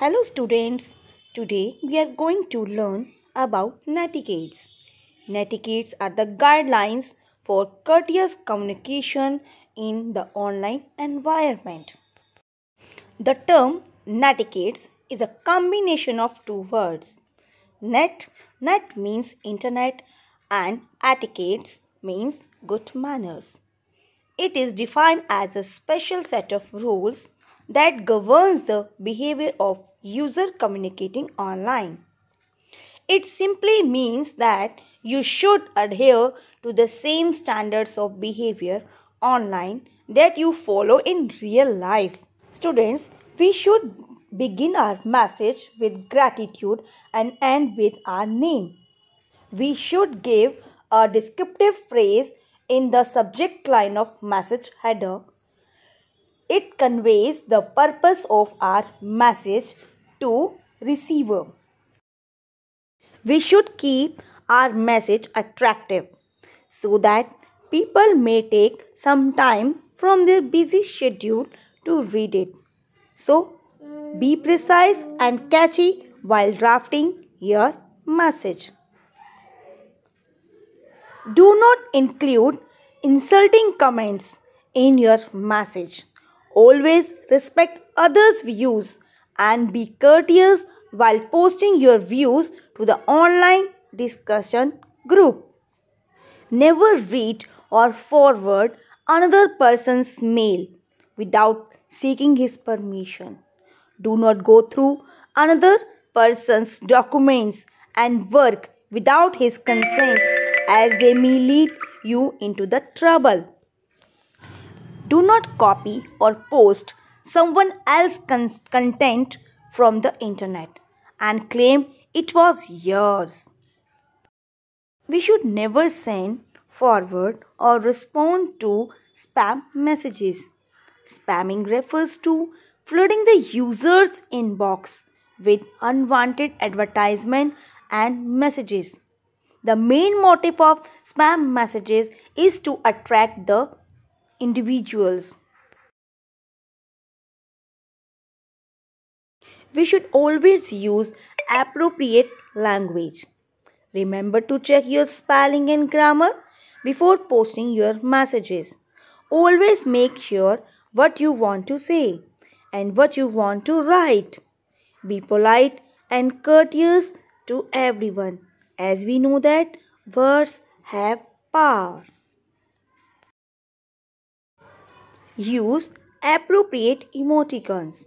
Hello students, today we are going to learn about netiquettes. Netiquettes are the guidelines for courteous communication in the online environment. The term netiquettes is a combination of two words. Net, net means internet and etiquettes means good manners. It is defined as a special set of rules that governs the behavior of user communicating online. It simply means that you should adhere to the same standards of behavior online that you follow in real life. Students, we should begin our message with gratitude and end with our name. We should give a descriptive phrase in the subject line of message header it conveys the purpose of our message to receiver. We should keep our message attractive so that people may take some time from their busy schedule to read it. So, be precise and catchy while drafting your message. Do not include insulting comments in your message. Always respect others' views and be courteous while posting your views to the online discussion group. Never read or forward another person's mail without seeking his permission. Do not go through another person's documents and work without his consent as they may lead you into the trouble. Do not copy or post someone else's con- content from the internet and claim it was yours. We should never send, forward, or respond to spam messages. Spamming refers to flooding the user's inbox with unwanted advertisement and messages. The main motive of spam messages is to attract the individuals. We should always use appropriate language. Remember to check your spelling and grammar before posting your messages. Always make sure what you want to say and what you want to write. Be polite and courteous to everyone as we know that words have power. use appropriate emoticons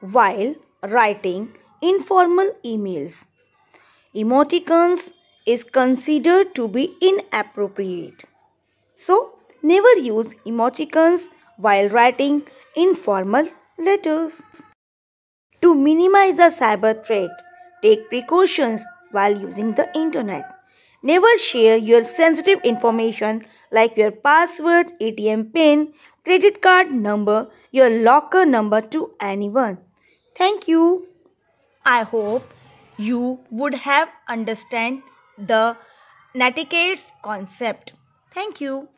while writing informal emails. Emoticons is considered to be inappropriate. So, never use emoticons while writing informal letters. To minimize the cyber threat, take precautions while using the internet. Never share your sensitive information like your password, ATM PIN, credit card number, your locker number to anyone. Thank you. I hope you would have understand the netiquette's concept. Thank you.